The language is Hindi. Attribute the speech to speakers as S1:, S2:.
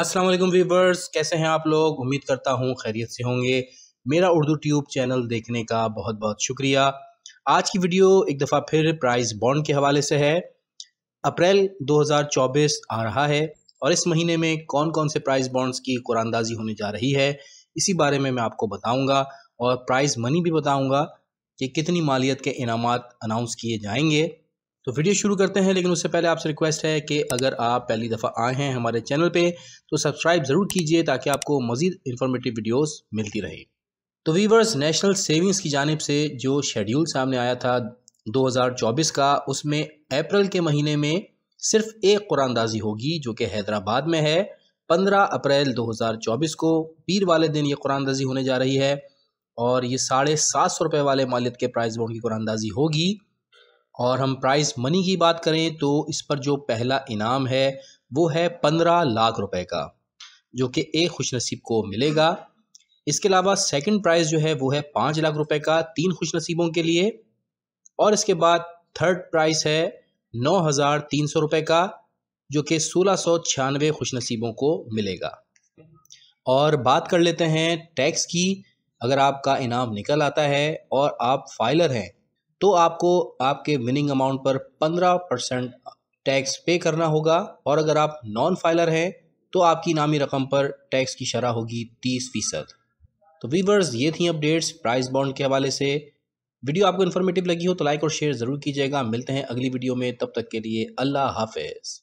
S1: अस्सलाम वालेकुम वीवर्स कैसे हैं आप लोग उम्मीद करता हूँ खैरियत से होंगे मेरा उर्दू ट्यूब चैनल देखने का बहुत बहुत शुक्रिया आज की वीडियो एक दफ़ा फिर प्राइस बॉन्ड के हवाले से है अप्रैल 2024 आ रहा है और इस महीने में कौन कौन से प्राइस बॉन्ड्स की कुरानदाजी होने जा रही है इसी बारे में मैं आपको बताऊँगा और प्राइज़ मनी भी बताऊँगा कि कितनी मालियत के इनाम अनाउंस किए जाएंगे तो वीडियो शुरू करते हैं लेकिन उससे पहले आपसे रिक्वेस्ट है कि अगर आप पहली दफ़ा आए हैं हमारे चैनल पे तो सब्सक्राइब ज़रूर कीजिए ताकि आपको मज़ीद इन्फॉर्मेटिव वीडियोस मिलती रहे तो वीवर्स नेशनल सेविंग्स की जानब से जो शेड्यूल सामने आया था दो का उसमें अप्रैल के महीने में सिर्फ एक कुरानदाजी होगी जो कि हैदराबाद में है पंद्रह अप्रैल दो को पीर वाले दिन ये कुरानदाजी होने जा रही है और ये साढ़े सात सौ रुपये वाले मालियत के प्राइस बोर्ड की कुरानदाजी होगी और हम प्राइस मनी की बात करें तो इस पर जो पहला इनाम है वो है पंद्रह लाख रुपए का जो कि एक खुशनसीब को मिलेगा इसके अलावा सेकंड प्राइज़ जो है वो है पाँच लाख रुपए का तीन खुशनसीबों के लिए और इसके बाद थर्ड प्राइस है नौ हज़ार तीन सौ रुपये का जो कि सोलह सौ छियानवे खुशनसीबों को मिलेगा और बात कर लेते हैं टैक्स की अगर आपका इनाम निकल आता है और आप फाइलर हैं तो आपको आपके विनिंग अमाउंट पर पंद्रह परसेंट टैक्स पे करना होगा और अगर आप नॉन फाइलर हैं तो आपकी नामी रकम पर टैक्स की शरह होगी तीस फीसद तो वीवर्स ये थी अपडेट्स प्राइस बॉन्ड के हवाले से वीडियो आपको इन्फॉर्मेटिव लगी हो तो लाइक और शेयर ज़रूर कीजिएगा मिलते हैं अगली वीडियो में तब तक के लिए अल्लाह हाफिज़